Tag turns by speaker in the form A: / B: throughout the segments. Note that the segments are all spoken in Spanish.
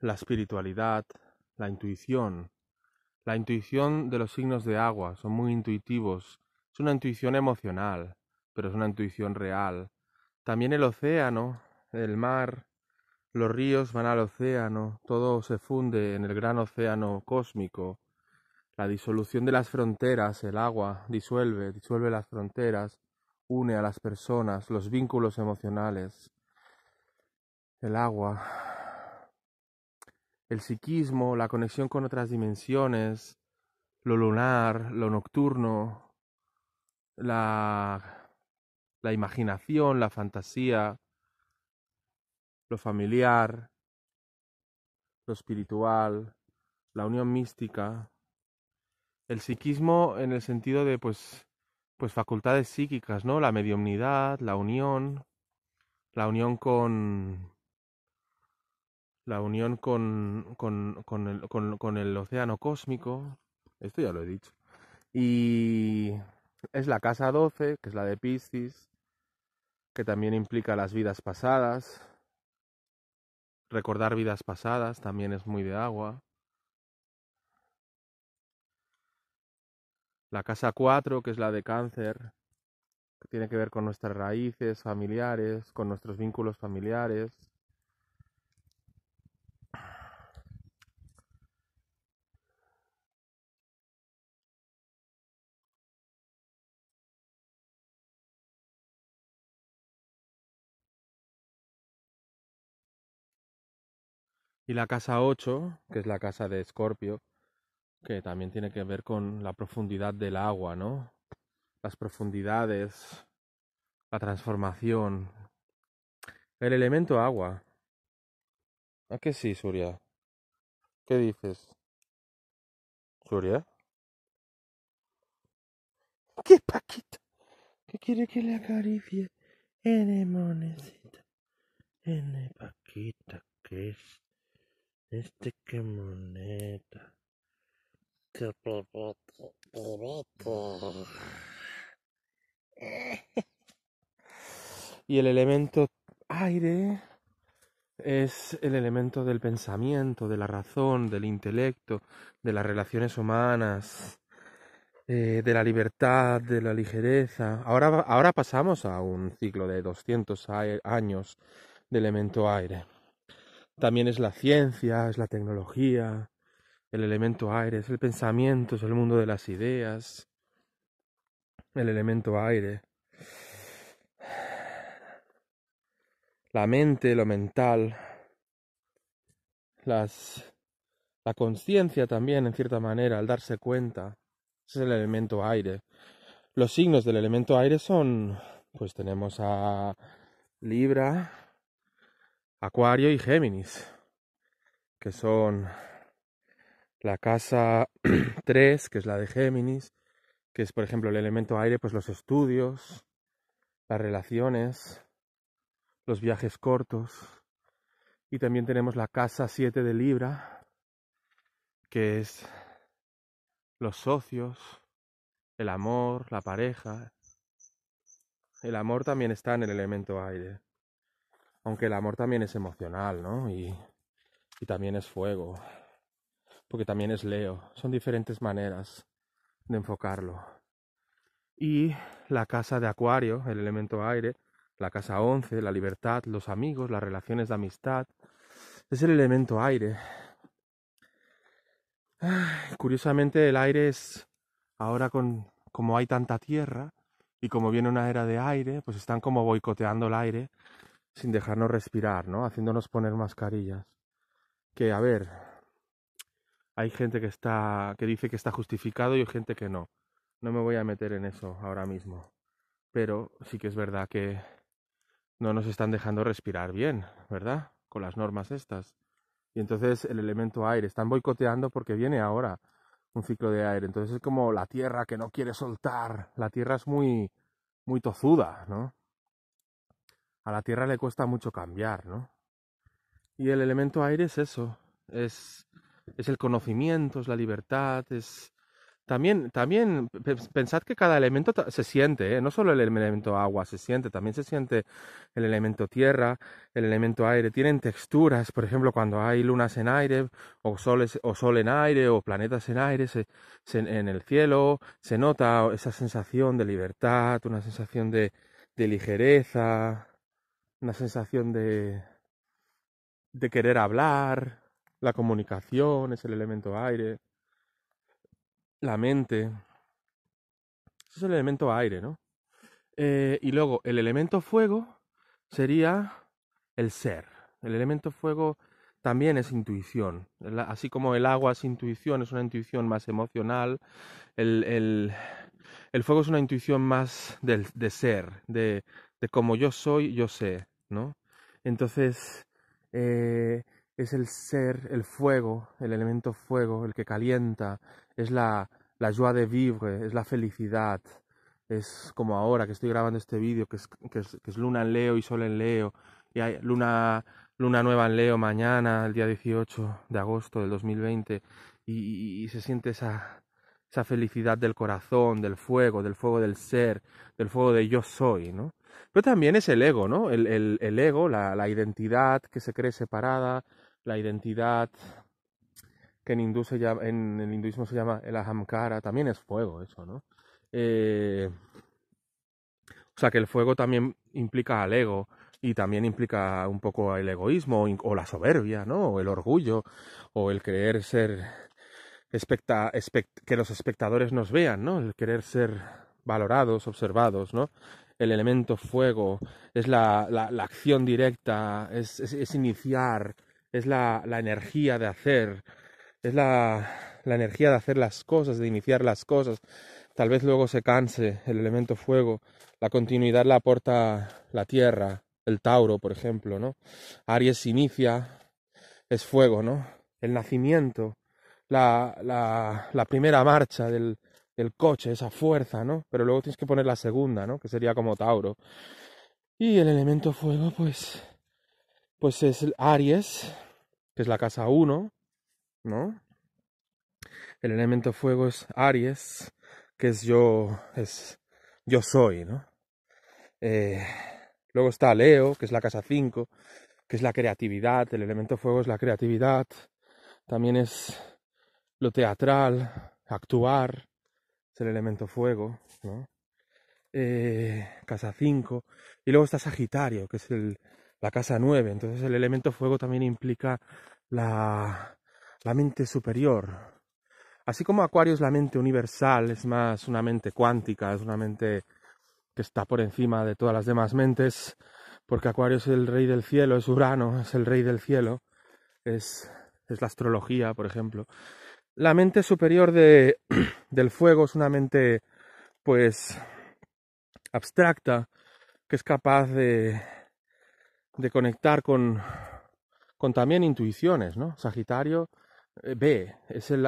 A: la espiritualidad, la intuición. La intuición de los signos de agua, son muy intuitivos. Es una intuición emocional, pero es una intuición real. También el océano, el mar, los ríos van al océano, todo se funde en el gran océano cósmico. La disolución de las fronteras, el agua disuelve, disuelve las fronteras, une a las personas, los vínculos emocionales. El agua, el psiquismo, la conexión con otras dimensiones, lo lunar, lo nocturno, la, la imaginación, la fantasía, lo familiar, lo espiritual, la unión mística, el psiquismo en el sentido de pues pues facultades psíquicas, ¿no? La mediumnidad, la unión, la unión con la unión con, con, con, el, con, el, océano cósmico, esto ya lo he dicho, y es la casa 12, que es la de Piscis, que también implica las vidas pasadas, recordar vidas pasadas también es muy de agua. La casa 4, que es la de cáncer, que tiene que ver con nuestras raíces familiares, con nuestros vínculos familiares, Y la casa 8, que es la casa de Escorpio, que también tiene que ver con la profundidad del agua, ¿no? Las profundidades, la transformación, el elemento agua. ¿A qué sí, Surya? ¿Qué dices? ¿Surya? ¿Qué paquita! ¿Qué quiere que le acaricie? N monecita. N Paquita, ¿qué es? Este que moneta. Y el elemento aire es el elemento del pensamiento, de la razón, del intelecto, de las relaciones humanas, eh, de la libertad, de la ligereza. Ahora, ahora pasamos a un ciclo de 200 años de elemento aire. También es la ciencia, es la tecnología, el elemento aire, es el pensamiento, es el mundo de las ideas, el elemento aire. La mente, lo mental, las, la conciencia también, en cierta manera, al darse cuenta, es el elemento aire. Los signos del elemento aire son, pues tenemos a Libra, Acuario y Géminis, que son la casa 3, que es la de Géminis, que es por ejemplo el elemento aire, pues los estudios, las relaciones, los viajes cortos. Y también tenemos la casa 7 de Libra, que es los socios, el amor, la pareja. El amor también está en el elemento aire. Aunque el amor también es emocional, ¿no? Y, también es fuego, porque también es Leo. Son diferentes maneras de enfocarlo. Y la casa de Acuario, el elemento aire, la casa 11, la libertad, los amigos, las relaciones de amistad, es el elemento aire. curiosamente el aire es ahora con como hay tanta tierra y como viene una era de aire, pues están como boicoteando el aire sin dejarnos respirar, ¿no? Haciéndonos poner mascarillas. Que, a ver, hay gente que está, que dice que está justificado y hay gente que no. No me voy a meter en eso ahora mismo. Pero sí que es verdad que no nos están dejando respirar bien, ¿verdad? Con las normas estas. Y entonces el elemento aire, están boicoteando porque viene ahora un ciclo de aire. Entonces es como la tierra que no quiere soltar. La tierra es muy, muy tozuda, ¿no? a la Tierra le cuesta mucho cambiar, ¿no? Y el elemento aire es eso, es, es el conocimiento, es la libertad, es... También, también pensad que cada elemento se siente, ¿eh? no solo el elemento agua se siente, también se siente el elemento tierra, el elemento aire, tienen texturas, por ejemplo, cuando hay lunas en aire, o, o sol en aire, o planetas en aire, en el cielo, se nota esa sensación de libertad, una sensación de ligereza, una sensación de, de querer hablar, la comunicación es el elemento aire, la mente, es el elemento aire, ¿no? Eh, y luego el elemento fuego sería el ser. El elemento fuego también es intuición. Así como el agua es intuición, es una intuición más emocional, el, el, el fuego es una intuición más del, de ser, de, de como yo soy, yo sé, ¿no? Entonces eh, es el ser, el fuego, el elemento fuego, el que calienta, es la, la joie de vivre, es la felicidad, es como ahora que estoy grabando este vídeo, que es, luna en Leo y sol en Leo, y hay luna, luna nueva en Leo mañana, el día 18 de agosto del 2020, y, y se siente esa, esa felicidad del corazón, del fuego, del fuego del ser, del fuego de yo soy, ¿no? Pero también es el ego, ¿no? El, el, ego, la, la, identidad que se cree separada, la identidad que en, hindú se llama, en el hinduismo se llama el ahamkara, también es fuego eso, ¿no? Eh, o sea que el fuego también implica al ego y también implica un poco el egoísmo o la soberbia, ¿no? O el orgullo o el creer ser que los espectadores nos vean, ¿no? El querer ser valorados, observados, ¿no? el elemento fuego, es la, acción directa, es, iniciar, es la, energía de hacer, es la, energía de hacer las cosas, de iniciar las cosas. Tal vez luego se canse el elemento fuego, la continuidad la aporta la tierra, el Tauro, por ejemplo, ¿no? Aries inicia, es fuego, ¿no? El nacimiento, la, la primera marcha del, el coche, esa fuerza, ¿no? Pero luego tienes que poner la segunda, ¿no? Que sería como Tauro. Y el elemento fuego, pues, pues es Aries, que es la casa 1, ¿no? El elemento fuego es Aries, que es yo, es yo soy, ¿no? Eh, luego está Leo, que es la casa 5, que es la creatividad, el elemento fuego es la creatividad, también es lo teatral, actuar, es el elemento fuego, ¿no? Eh, casa 5, y luego está Sagitario, que es el, la casa 9, entonces el elemento fuego también implica la, la mente superior. Así como Acuario es la mente universal, es más una mente cuántica, es una mente que está por encima de todas las demás mentes, porque Acuario es el rey del cielo, es Urano, es el rey del cielo, es, es la astrología, por ejemplo, la mente superior de, del fuego es una mente, pues, abstracta, que es capaz de, de conectar con, con también intuiciones, ¿no? Sagitario eh, ve, es el,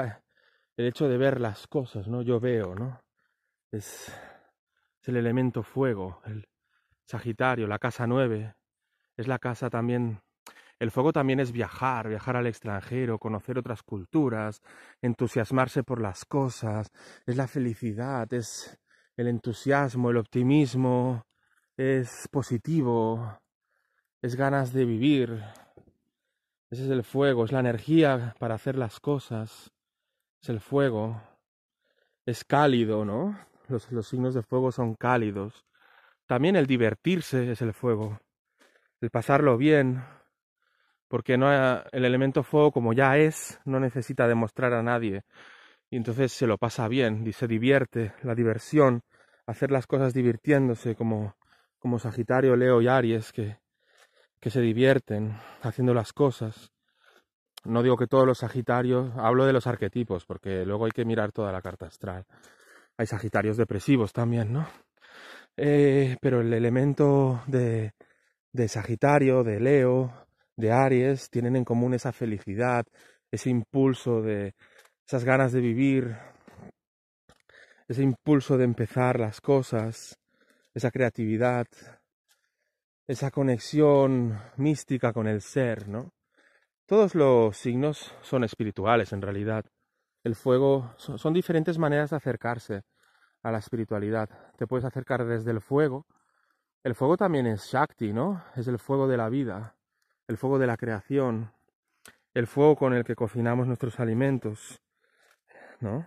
A: el, hecho de ver las cosas, ¿no? Yo veo, ¿no? Es, es el elemento fuego, el Sagitario, la casa nueve, es la casa también el fuego también es viajar, viajar al extranjero, conocer otras culturas, entusiasmarse por las cosas, es la felicidad, es el entusiasmo, el optimismo, es positivo, es ganas de vivir. Ese es el fuego, es la energía para hacer las cosas, es el fuego. Es cálido, ¿no? Los, los signos de fuego son cálidos. También el divertirse es el fuego, el pasarlo bien, porque no, ah, el elemento fuego, como ya es, no necesita demostrar a nadie. Y entonces se lo pasa bien y se divierte, la diversión, hacer las cosas divirtiéndose, como, como Sagitario, Leo y Aries, que, que se divierten haciendo las cosas. No digo que todos los Sagitarios, hablo de los arquetipos, porque luego hay que mirar toda la carta astral. Hay Sagitarios depresivos también, ¿no? Eh, pero el elemento de, de Sagitario, de Leo, de Aries tienen en común esa felicidad, ese impulso de esas ganas de vivir, ese impulso de empezar las cosas, esa creatividad, esa conexión mística con el ser, ¿no? Todos los signos son espirituales en realidad. El fuego son diferentes maneras de acercarse a la espiritualidad. Te puedes acercar desde el fuego. El fuego también es Shakti, ¿no? Es el fuego de la vida el fuego de la creación, el fuego con el que cocinamos nuestros alimentos, ¿no?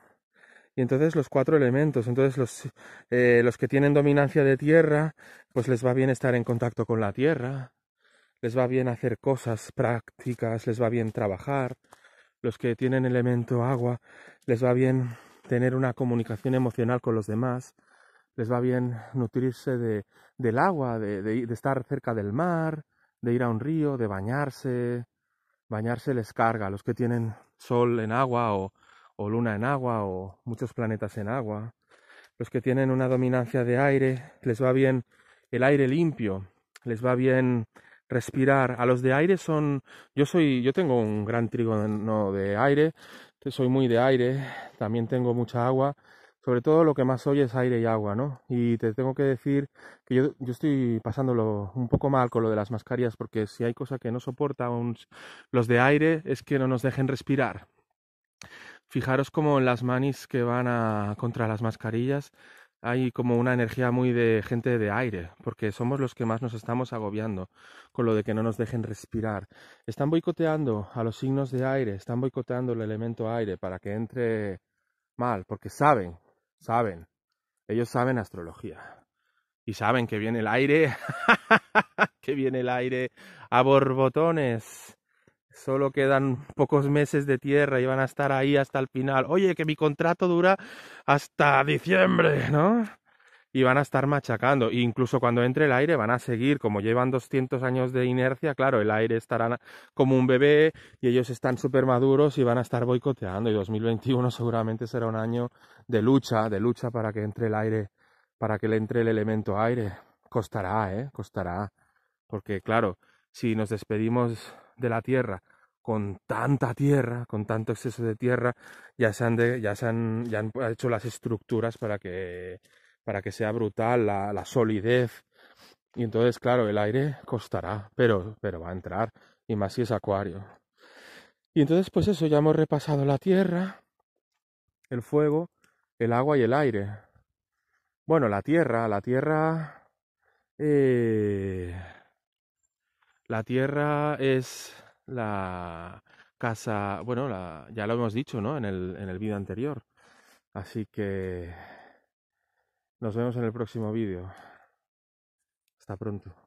A: Y entonces los cuatro elementos, entonces los, eh, los que tienen dominancia de tierra, pues les va bien estar en contacto con la tierra, les va bien hacer cosas prácticas, les va bien trabajar, los que tienen elemento agua, les va bien tener una comunicación emocional con los demás, les va bien nutrirse del agua, de estar cerca del mar, de ir a un río, de bañarse. Bañarse les carga los que tienen sol en agua o, o luna en agua o muchos planetas en agua. Los que tienen una dominancia de aire, les va bien el aire limpio, les va bien respirar. A los de aire son, yo soy, yo tengo un gran trigo de aire, soy muy de aire, también tengo mucha agua, sobre todo lo que más oye es aire y agua, ¿no? Y te tengo que decir que yo, estoy pasándolo un poco mal con lo de las mascarillas, porque si hay cosa que no soporta los de aire es que no nos dejen respirar. Fijaros como en las manis que van contra las mascarillas hay como una energía muy de gente de aire, porque somos los que más nos estamos agobiando con lo de que no nos dejen respirar. Están boicoteando a los signos de aire, están boicoteando el elemento aire para que entre mal, porque saben saben, ellos saben astrología y saben que viene el aire, que viene el aire a borbotones. Solo quedan pocos meses de tierra y van a estar ahí hasta el final. Oye, que mi contrato dura hasta diciembre, ¿no? y van a estar machacando. E incluso cuando entre el aire van a seguir, como llevan 200 años de inercia, claro, el aire estará como un bebé y ellos están súper maduros y van a estar boicoteando. Y 2021 seguramente será un año de lucha, de lucha para que entre el aire, para que le entre el elemento aire. Costará, ¿eh? Costará. Porque claro, si nos despedimos de la Tierra con tanta tierra, con tanto exceso de tierra, ya se han, de, ya se han, ya han hecho las estructuras para que para que sea brutal la, la solidez. Y entonces, claro, el aire costará, pero, pero va a entrar, y más si es acuario. Y entonces, pues eso, ya hemos repasado la tierra, el fuego, el agua y el aire. Bueno, la tierra, la tierra... Eh, la tierra es la casa, bueno, ya lo hemos dicho, ¿no? En el, en el vídeo anterior. Así que nos vemos en el próximo vídeo. Hasta pronto.